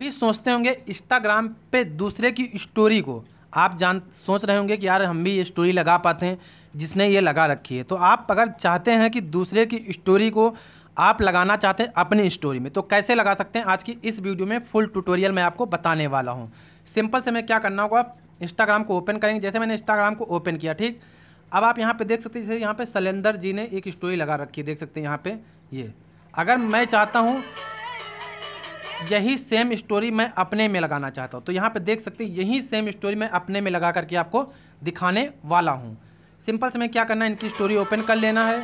भी सोचते होंगे इंस्टाग्राम पे दूसरे की स्टोरी को आप जान सोच रहे होंगे कि यार हम भी ये स्टोरी लगा पाते हैं जिसने ये लगा रखी है तो आप अगर चाहते हैं कि दूसरे की स्टोरी को आप लगाना चाहते हैं अपनी स्टोरी में तो कैसे लगा सकते हैं आज की इस वीडियो में फुल ट्यूटोरियल मैं आपको बताने वाला हूँ सिंपल से मैं क्या करना होगा इंस्टाग्राम को ओपन करेंगे जैसे मैंने इंस्टाग्राम को ओपन किया ठीक अब आप यहाँ पर देख सकते हैं जैसे यहाँ पर सलेंदर जी ने एक स्टोरी लगा रखी है देख सकते हैं यहाँ पर ये अगर मैं चाहता हूँ यही सेम स्टोरी मैं अपने में लगाना चाहता हूँ तो यहाँ पे देख सकते हैं यही सेम स्टोरी मैं अपने में लगा करके आपको दिखाने वाला हूँ सिंपल से मैं क्या करना है इनकी स्टोरी ओपन कर लेना है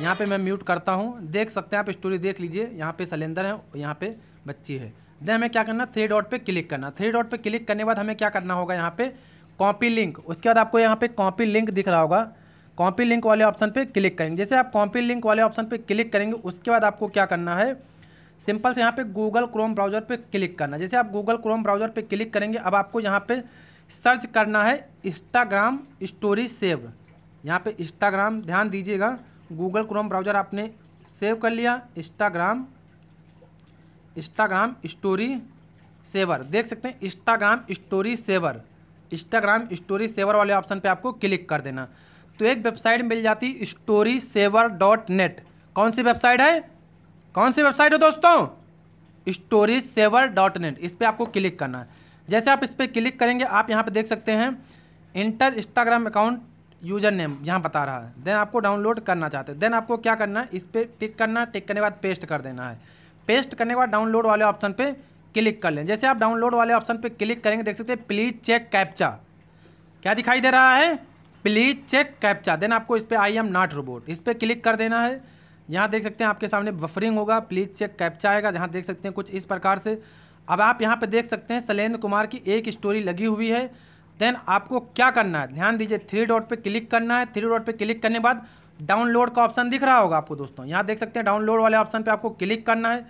यहाँ पे मैं म्यूट करता हूँ देख सकते हैं आप स्टोरी देख लीजिए यहाँ पे सलेंदर है और यहाँ पे बच्ची है देन हमें क्या करना थ्री डॉट पर क्लिक करना थ्री डॉट पर क्लिक करने के बाद हमें क्या करना होगा यहाँ पर कॉपी लिंक उसके बाद आपको यहाँ पर कॉपी लिंक दिख रहा होगा कॉपी लिंक वाले ऑप्शन पर क्लिक करेंगे जैसे आप कॉपी लिंक वाले ऑप्शन पर क्लिक करेंगे उसके बाद आपको क्या करना है सिंपल से यहाँ पे गूगल क्रोम ब्राउज़र पे क्लिक करना जैसे आप गूगल क्रोम ब्राउज़र पे क्लिक करेंगे अब आपको यहाँ पे सर्च करना है इंस्टाग्राम स्टोरी सेव यहाँ पे इंस्टाग्राम ध्यान दीजिएगा गूगल क्रोम ब्राउज़र आपने सेव कर लिया इंस्टाग्राम इंस्टाग्राम स्टोरी सेवर देख सकते हैं Instagram story saver Instagram story saver वाले ऑप्शन पर आपको क्लिक कर देना तो एक वेबसाइट मिल जाती स्टोरी सेवर डॉट नेट कौन सी वेबसाइट है कौन सी वेबसाइट है दोस्तों स्टोरेज सेवर डॉट नेट इस पर आपको क्लिक करना है जैसे आप इस पर क्लिक करेंगे आप यहाँ पर देख सकते हैं enter Instagram account user name यहाँ बता रहा है देन आपको डाउनलोड करना चाहते हैं देन आपको क्या करना है इस पर टिक करना है टिक करने के बाद पेस्ट कर देना है पेस्ट करने के बाद डाउनलोड वाले ऑप्शन पर क्लिक कर लें जैसे आप डाउनलोड वाले ऑप्शन पर क्लिक करेंगे देख सकते हैं प्लीज़ चेक कैप्चा क्या दिखाई दे रहा है प्लीज़ चेक कैप्चा देन आपको इस पर आई एम नॉट रोबोट इस पर क्लिक कर देना है यहाँ देख सकते हैं आपके सामने बफरिंग होगा प्लीज चेक कैप्चा आएगा जहाँ देख सकते हैं कुछ इस प्रकार से अब आप यहाँ पर देख सकते हैं शैलेंद्र कुमार की एक स्टोरी लगी हुई है देन आपको क्या करना है ध्यान दीजिए थ्री डॉट पर क्लिक करना है थ्री डॉट पर क्लिक करने बाद डाउनलोड का ऑप्शन दिख रहा होगा आपको दोस्तों यहाँ देख सकते हैं डाउनलोड वाले ऑप्शन पर आपको क्लिक करना है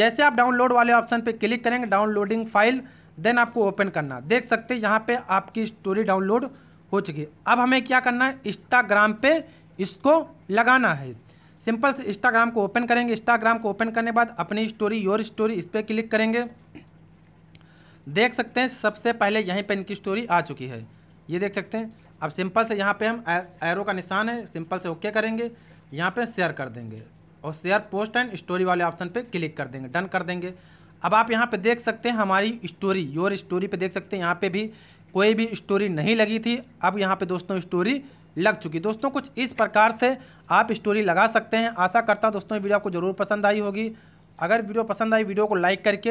जैसे आप डाउनलोड वाले ऑप्शन पर क्लिक करेंगे डाउनलोडिंग फाइल देन आपको ओपन करना देख सकते हैं यहाँ पे आपकी स्टोरी डाउनलोड हो चुकी है अब हमें क्या करना है इंस्टाग्राम पे इसको लगाना है सिंपल से इंस्टाग्राम को ओपन करेंगे इंस्टाग्राम को ओपन करने के बाद अपनी स्टोरी योर स्टोरी इस पर क्लिक करेंगे देख सकते हैं सबसे पहले यहीं पर इनकी स्टोरी आ चुकी है ये देख सकते हैं अब सिंपल से यहाँ पे हम एरो का निशान है सिंपल से ओके करेंगे यहाँ पे शेयर कर देंगे और शेयर पोस्ट एंड स्टोरी वाले ऑप्शन पे क्लिक कर देंगे डन कर देंगे अब आप यहाँ पे देख सकते हैं हमारी स्टोरी योर स्टोरी पे देख सकते हैं यहाँ पे भी कोई भी स्टोरी नहीं लगी थी अब यहाँ पे दोस्तों स्टोरी लग चुकी दोस्तों कुछ इस प्रकार से आप स्टोरी लगा सकते हैं आशा करता हूँ दोस्तों ये वीडियो आपको ज़रूर पसंद आई होगी अगर वीडियो पसंद आई वीडियो को लाइक करके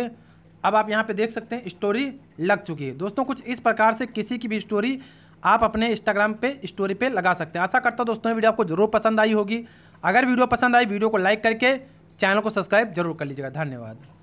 अब आप यहाँ पे देख सकते हैं स्टोरी लग चुकी है दोस्तों कुछ इस प्रकार से किसी की भी स्टोरी आप अपने इंस्टाग्राम पे स्टोरी पे लगा सकते हैं आशा करता हूँ दोस्तों वीडियो आपको जरूर पसंद आई होगी अगर वीडियो पसंद आई वीडियो को लाइक करके चैनल को सब्सक्राइब जरूर कर लीजिएगा धन्यवाद